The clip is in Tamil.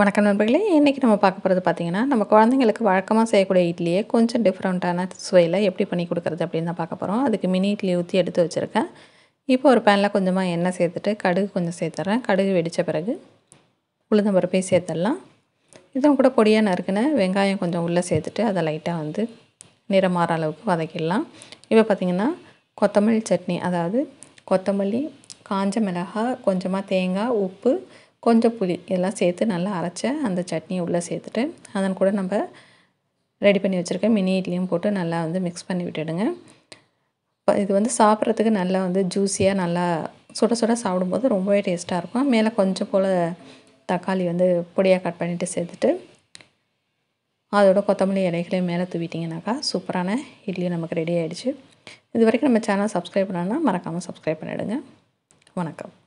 வணக்கம் நண்பர்களே இன்றைக்கி நம்ம பார்க்க போகிறது பார்த்திங்கன்னா நம்ம குழந்தைங்களுக்கு வழக்கமாக செய்யக்கூடிய இட்லியே கொஞ்சம் டிஃப்ரெண்ட்டான சுவையில் எப்படி பண்ணி கொடுக்குறது அப்படின்னு தான் பார்க்க போகிறோம் அதுக்கு மினி இட்லி ஊற்றி எடுத்து வச்சுருக்கேன் இப்போ ஒரு பேனில் கொஞ்சமாக எண்ணெய் சேர்த்துட்டு கடுகு கொஞ்சம் சேர்த்துட்றேன் கடுகு வெடித்த பிறகு உளுந்தம்பருப்பையும் சேர்த்துடலாம் இதுவும் கூட பொடியாக நறுக்குன்னு வெங்காயம் கொஞ்சம் உள்ளே சேர்த்துட்டு அதை லைட்டாக வந்து நிறம் மாற அளவுக்கு வதக்கிடலாம் இப்போ பார்த்திங்கன்னா கொத்தமல்லி சட்னி அதாவது கொத்தமல்லி காஞ்ச மிளகாய் கொஞ்சமாக தேங்காய் உப்பு கொஞ்சம் புளி எல்லாம் சேர்த்து நல்லா அரைச்ச அந்த சட்னியை உள்ளே சேர்த்துட்டு அதன் கூட நம்ம ரெடி பண்ணி வச்சுருக்க மினி இட்லியும் போட்டு நல்லா வந்து மிக்ஸ் பண்ணி விட்டுடுங்க இது வந்து சாப்பிட்றதுக்கு நல்லா வந்து ஜூஸியாக நல்லா சுட சுட சாப்பிடும்போது ரொம்பவே டேஸ்ட்டாக இருக்கும் மேலே கொஞ்சம் போல் தக்காளி வந்து பொடியாக கட் பண்ணிவிட்டு சேர்த்துட்டு அதோட கொத்தமல்லி இலைகளையும் மேலே தூவிட்டிங்கனாக்கா சூப்பரான இட்லி நமக்கு ரெடி ஆகிடுச்சு இது வரைக்கும் நம்ம சேனல் சப்ஸ்கிரைப் பண்ணோன்னா மறக்காமல் சப்ஸ்கிரைப் பண்ணிவிடுங்க வணக்கம்